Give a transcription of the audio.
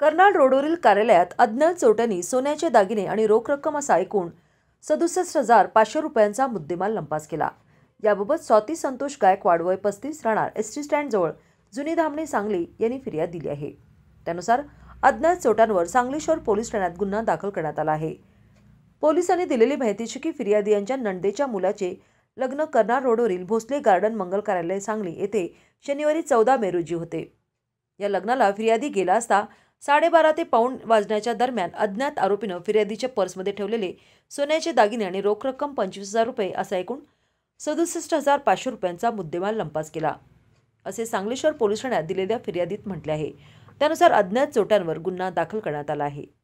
कर्नाळ रोडवरील कार्यालयात अज्ञात चोट्यांनी सोन्याचे दागिने आणि रोख रक्कम असा एकूण सदुसष्ट हजार पाचशे रुपयांचा मुद्देमाल लंपास केला याबाबत स्वाती संतोष गायकवाड वय पस्तीस राहणार एस टी स्टँडजवळ जुनी धामणे सांगली यांनी फिर्याद दिली आहे त्यानुसार अज्ञात चोट्यांवर सांगली पोलीस ठाण्यात गुन्हा दाखल करण्यात आला आहे पोलिसांनी दिलेली माहितीची की फिर्यादी यांच्या नंदेच्या मुलाचे लग्न कर्नार रोडवरील भोसले गार्डन मंगल कार्यालय सांगली येथे शनिवारी चौदा मे रोजी होते या लग्नाला फिर्यादी गेला असता साडेबारा ते पाऊण वाजण्याच्या दरम्यान अज्ञात आरोपीनं फिर्यादीच्या पर्समध्ये ठेवलेले सोन्याचे दागिने आणि रोख रक्कम पंचवीस हजार रुपये असा एकूण सदुसष्ट हजार पाचशे रुपयांचा मुद्देमाल लंपास केला असे सांगलेश्वर पोलीस ठाण्यात दिलेल्या फिर्यादीत म्हटले आहे त्यानुसार अज्ञात चोट्यांवर गुन्हा दाखल करण्यात आला आहे